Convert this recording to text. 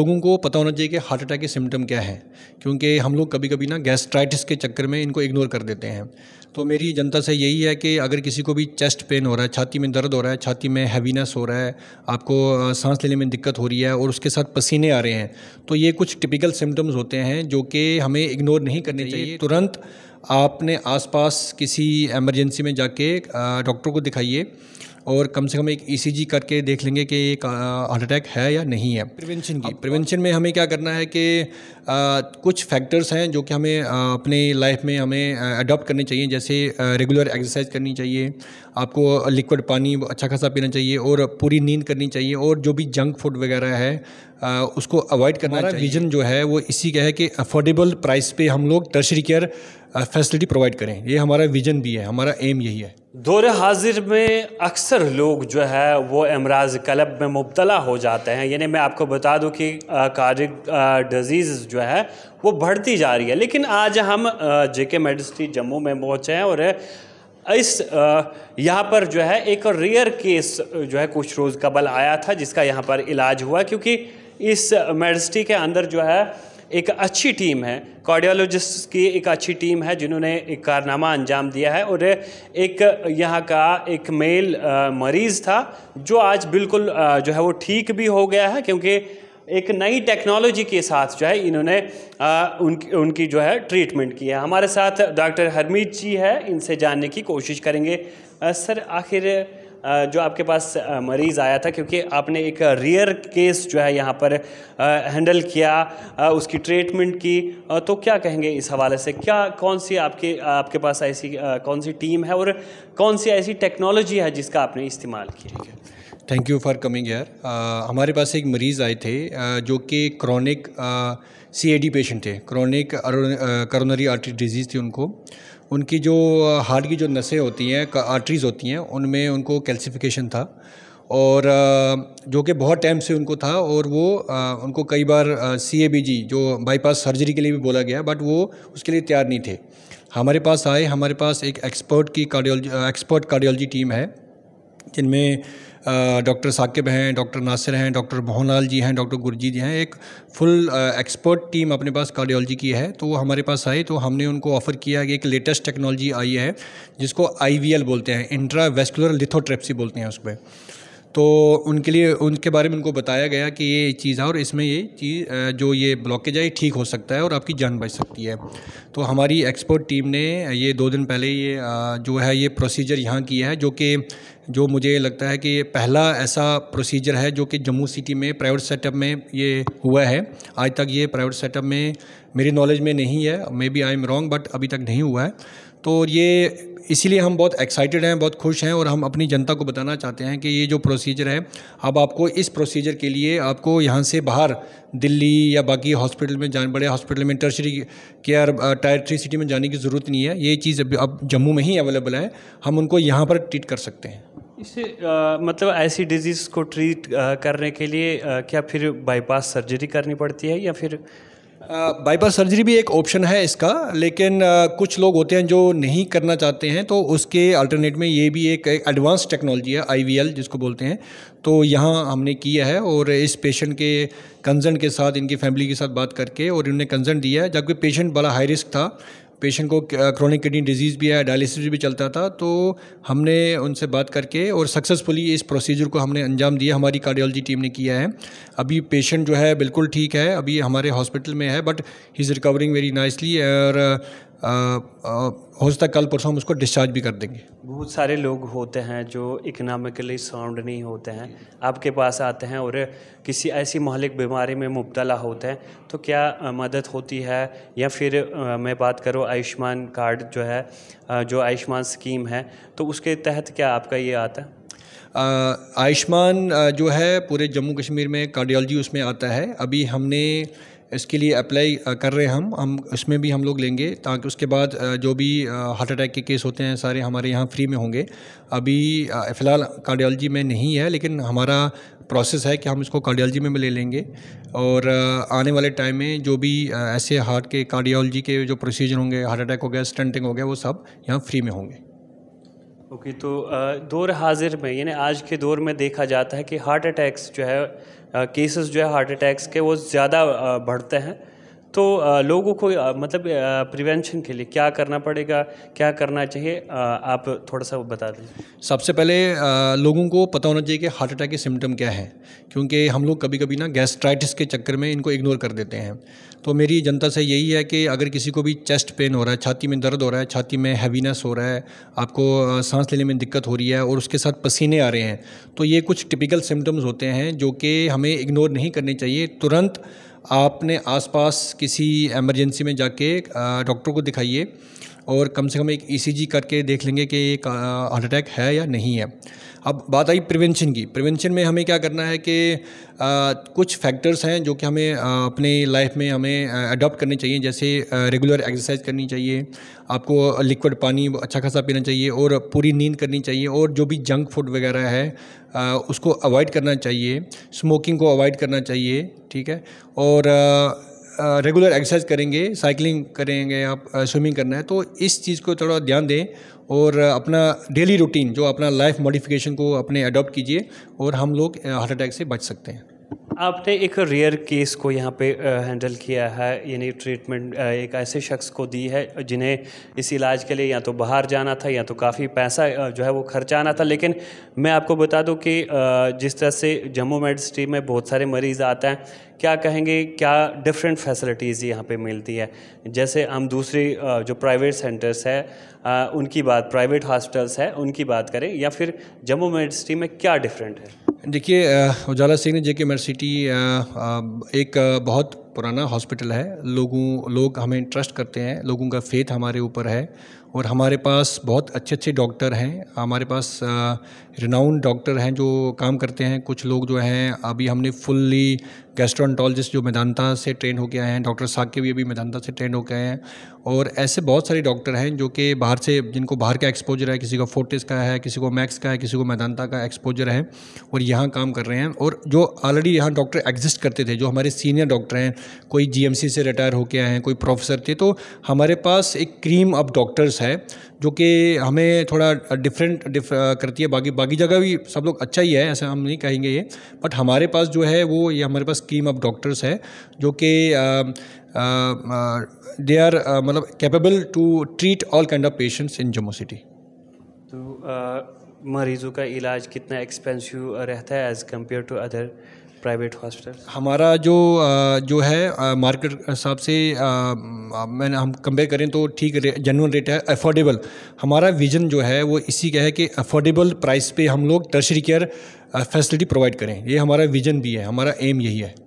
लोगों को पता होना चाहिए कि हार्ट अटैक के सिम्टम क्या है क्योंकि हम लोग कभी कभी ना गैस्ट्राइटिस के चक्कर में इनको इग्नोर कर देते हैं तो मेरी जनता से यही है कि अगर किसी को भी चेस्ट पेन हो रहा है छाती में दर्द हो रहा है छाती में हैवीनेस हो रहा है आपको सांस लेने में दिक्कत हो रही है और उसके साथ पसीने आ रहे हैं तो ये कुछ टिपिकल सिम्टम्स होते हैं जो कि हमें इग्नोर नहीं करने तो चाहिए तुरंत आपने आसपास किसी एमरजेंसी में जाके डॉक्टर को दिखाइए और कम से कम एक ई e करके देख लेंगे कि एक हार्ट अटैक है या नहीं है प्रिवेंशन की प्रिवेंशन में हमें क्या करना है कि कुछ फैक्टर्स हैं जो कि हमें अपने लाइफ में हमें अडॉप्ट करने चाहिए जैसे रेगुलर एक्सरसाइज करनी चाहिए आपको लिक्विड पानी अच्छा खासा पीना चाहिए और पूरी नींद करनी चाहिए और जो भी जंक फूड वगैरह है आ, उसको अवॉइड करना चाहिए विजन जो है वो इसी का है कि अफोर्डेबल प्राइस पे हम लोग टर्शरी केयर फैसिलिटी प्रोवाइड करें ये हमारा विजन भी है हमारा एम यही है दौरे हाजिर में अक्सर लोग जो है वो अमराज कलब में मुबतला हो जाते हैं यानी मैं आपको बता दूं कि कार्डिक डिजीज़ जो है वो बढ़ती जा रही है लेकिन आज हम जे के जम्मू में पहुँचे हैं और इस यहाँ पर जो है एक रेयर केस जो है कुछ रोज़ कबल आया था जिसका यहाँ पर इलाज हुआ क्योंकि इस मेडिस्ट्री के अंदर जो है एक अच्छी टीम है कार्डियोलॉजिस्ट की एक अच्छी टीम है जिन्होंने एक कारनामा अंजाम दिया है और एक यहाँ का एक मेल मरीज़ था जो आज बिल्कुल जो है वो ठीक भी हो गया है क्योंकि एक नई टेक्नोलॉजी के साथ जो है इन्होंने उन उनकी उनकी जो है ट्रीटमेंट की है हमारे साथ डॉक्टर हरमीत जी है इनसे जानने की कोशिश करेंगे आ, सर आखिर जो आपके पास मरीज़ आया था क्योंकि आपने एक रियर केस जो है यहाँ पर हैंडल किया उसकी ट्रीटमेंट की तो क्या कहेंगे इस हवाले से क्या कौन सी आपके आपके पास ऐसी कौन सी टीम है और कौन सी ऐसी टेक्नोलॉजी है जिसका आपने इस्तेमाल किया थैंक यू फॉर कमिंग यार हमारे पास एक मरीज़ आए थे जो कि क्रॉनिक सी पेशेंट थे क्रॉनिक करोनरी आर्टरी डिजीज़ थी उनको उनकी जो हार्ट की जो नसें होती हैं आर्टरीज़ होती हैं उनमें उनको कैल्सिफिकेशन था और जो कि बहुत टाइम से उनको था और वो उनको कई बार सी जो बाईपास सर्जरी के लिए भी बोला गया बट वो उसके लिए तैयार नहीं थे हमारे पास आए हमारे पास एक एक्सपर्ट की कार्डियोलॉजी एक्सपर्ट कार्डियोलॉजी टीम है जिनमें डॉक्टर साकिब हैं डॉक्टर नासिर हैं डॉक्टर मोहनलाल जी हैं डॉक्टर गुरजी जी हैं एक फुल एक्सपर्ट टीम अपने पास कार्डियोलॉजी की है तो वो हमारे पास आए तो हमने उनको ऑफ़र किया कि एक लेटेस्ट टेक्नोलॉजी आई है जिसको आई बोलते हैं इंट्रा वेस्कुलर लिथोट्रेप्सी बोलते हैं उसमें तो उनके लिए उनके बारे में उनको बताया गया कि ये चीज़ है और इसमें ये चीज़ जो ये ब्लॉकेज है ये ठीक हो सकता है और आपकी जान बच सकती है तो हमारी एक्सपर्ट टीम ने ये दो दिन पहले ये जो है ये प्रोसीजर यहाँ किया है जो कि जो मुझे लगता है कि ये पहला ऐसा प्रोसीजर है जो कि जम्मू सिटी में प्राइवेट सेटअप में ये हुआ है आज तक ये प्राइवेट सेटअप में मेरी नॉलेज में नहीं है maybe I am wrong but अभी तक नहीं हुआ है तो ये इसीलिए हम बहुत एक्साइटेड हैं बहुत खुश हैं और हम अपनी जनता को बताना चाहते हैं कि ये जो प्रोसीजर है अब आपको इस प्रोसीजर के लिए आपको यहाँ से बाहर दिल्ली या बाकी हॉस्पिटल में जाने बड़े हॉस्पिटल में tertiary care tier three city में जाने की ज़रूरत नहीं है ये चीज़ अब अब जम्मू में ही अवेलेबल है हम उनको यहाँ पर ट्रीट कर सकते हैं इसे आ, मतलब ऐसी डिजीज़ को ट्रीट आ, करने के लिए आ, क्या फिर बाईपास सर्जरी करनी पड़ती है या फिर बाईपास सर्जरी भी एक ऑप्शन है इसका लेकिन कुछ लोग होते हैं जो नहीं करना चाहते हैं तो उसके अल्टरनेट में ये भी एक एडवांस टेक्नोलॉजी है आईवीएल जिसको बोलते हैं तो यहाँ हमने किया है और इस पेशेंट के कंजर्न के साथ इनकी फैमिली के साथ बात करके और इन्होंने कंजर्न दिया है जबकि पेशेंट बड़ा हाई रिस्क था पेशेंट को क्रोनिक किडनी डिजीज़ भी है डायलिसिस भी चलता था तो हमने उनसे बात करके और सक्सेसफुली इस प्रोसीजर को हमने अंजाम दिया हमारी कार्डियोलॉजी टीम ने किया है अभी पेशेंट जो है बिल्कुल ठीक है अभी हमारे हॉस्पिटल में है but he is recovering very nicely और हो सकता है कल परसों हम उसको डिस्चार्ज भी कर देंगे बहुत सारे लोग होते हैं जो इकनॉमिकली साउंड नहीं होते हैं आपके पास आते हैं और किसी ऐसी महलिक बीमारी में मुबतला होते हैं तो क्या मदद होती है या फिर मैं बात करूँ आयुष्मान कार्ड जो है जो आयुष्मान स्कीम है तो उसके तहत क्या आपका ये आता है आयुष्मान जो है पूरे जम्मू कश्मीर में कार्डियोलॉजी उसमें आता है अभी हमने इसके लिए अप्लाई कर रहे हैं हम हम उसमें भी हम लोग लेंगे ताकि उसके बाद जो भी हार्ट अटैक के केस होते हैं सारे हमारे यहाँ फ्री में होंगे अभी फ़िलहाल कार्डियोलॉजी में नहीं है लेकिन हमारा प्रोसेस है कि हम इसको कार्डियोलॉजी में भी ले लेंगे और आने वाले टाइम में जो भी ऐसे हार्ट के कार्डियोलॉजी के जो प्रोसीजर होंगे हार्ट अटैक हो गया स्टंटिंग हो गया वो सब यहाँ फ्री में होंगे ओके okay, तो दौर हाजिर में यानी आज के दौर में देखा जाता है कि हार्ट अटैक्स जो है केसेस जो है हार्ट अटैक्स के वो ज़्यादा बढ़ते हैं तो लोगों को मतलब प्रिवेंशन के लिए क्या करना पड़ेगा क्या करना चाहिए आप थोड़ा सा बता दीजिए सबसे पहले लोगों को पता होना चाहिए कि हार्ट अटैक के सिम्टम क्या है क्योंकि हम लोग कभी कभी ना गैस्ट्राइटिस के चक्कर में इनको इग्नोर कर देते हैं तो मेरी जनता से यही है कि अगर किसी को भी चेस्ट पेन हो रहा है छाती में दर्द हो रहा है छाती में हैवीनेस हो रहा है आपको सांस लेने में दिक्कत हो रही है और उसके साथ पसीने आ रहे हैं तो ये कुछ टिपिकल सिम्टम्स होते हैं जो कि हमें इग्नोर नहीं करने चाहिए तुरंत आपने आसपास किसी एमरजेंसी में जाके डॉक्टर को दिखाइए और कम से कम एक ई e करके देख लेंगे कि एक हार्ट अटैक है या नहीं है अब बात आई प्रिवेंशन की प्रिवेंशन में हमें क्या करना है कि आ, कुछ फैक्टर्स हैं जो कि हमें आ, अपने लाइफ में हमें अडॉप्ट करने चाहिए जैसे आ, रेगुलर एक्सरसाइज करनी चाहिए आपको लिक्विड पानी अच्छा खासा पीना चाहिए और पूरी नींद करनी चाहिए और जो भी जंक फूड वगैरह है आ, उसको अवॉइड करना चाहिए स्मोकिंग को अवॉइड करना चाहिए ठीक है और आ, रेगुलर एक्सरसाइज करेंगे साइकिलिंग करेंगे आप स्विमिंग करना है तो इस चीज़ को थोड़ा ध्यान दें और अपना डेली रूटीन जो अपना लाइफ मॉडिफिकेशन को अपने अडॉप्ट कीजिए और हम लोग हार्ट अटैक से बच सकते हैं आपने एक रेयर केस को यहाँ पे हैंडल किया है यानी ट्रीटमेंट एक ऐसे शख्स को दी है जिन्हें इस इलाज के लिए या तो बाहर जाना था या तो काफ़ी पैसा जो है वो आना था लेकिन मैं आपको बता दूं कि जिस तरह से जम्मू मेडिसिटी में बहुत सारे मरीज़ आते हैं क्या कहेंगे क्या डिफरेंट फैसिलिटीज़ यहाँ पे मिलती है जैसे हम दूसरी जो प्राइवेट सेंटर्स है उनकी बात प्राइवेट हॉस्पिटल्स है उनकी बात करें या फिर जम्मू मेडिसिटी में क्या डिफरेंट है देखिए उजाला सिंह ने जे के मेडिसिटी कि एक बहुत पुराना हॉस्पिटल है लोगों लोग हमें ट्रस्ट करते हैं लोगों का फेथ हमारे ऊपर है और हमारे पास बहुत अच्छे अच्छे डॉक्टर हैं हमारे पास रिनाउंड डॉक्टर हैं जो काम करते हैं कुछ लोग जो हैं अभी हमने फुल्ली गैस्ट्रोनटोलॉजिस्ट जो मैदानता से ट्रेन हो गया है डॉक्टर साकिब भी अभी मैदानता से ट्रेन हो गए हैं और ऐसे बहुत सारे डॉक्टर हैं जो कि बाहर से जिनको बाहर का एक्सपोजर है किसी को फोर्टिस का है किसी को मैक्स का है किसी को मैदानता का एक्सपोजर है और यहाँ काम कर रहे हैं और जो ऑलरेडी यहाँ डॉक्टर एग्जिस्ट करते थे जो हमारे सीनियर डॉक्टर हैं कोई जीएमसी से रिटायर होके आए हैं कोई प्रोफेसर थे तो हमारे पास एक क्रीम अब डॉक्टर्स है जो कि हमें थोड़ा डिफरेंट डिफ, करती है बाकी बाकी जगह भी सब लोग अच्छा ही है ऐसा हम नहीं कहेंगे ये बट हमारे पास जो है वो ये हमारे पास क्रीम ऑफ डॉक्टर्स है जो कि दे आर मतलब capable to treat all kind of patients in Jammu city तो मरीज़ों का इलाज कितना एक्सपेंसिव रहता है as compare to other private hospital हमारा जो जो है मार्केट हिसाब से मैंने हम कंपेयर करें तो ठीक रे जेनुअन रेट है अफोर्डेबल हमारा विजन जो है वो इसी का है कि अफोर्डेबल प्राइस पे हम लोग टर्शरी केयर फैसिलिटी प्रोवाइड करें ये हमारा विजन भी है हमारा एम यही है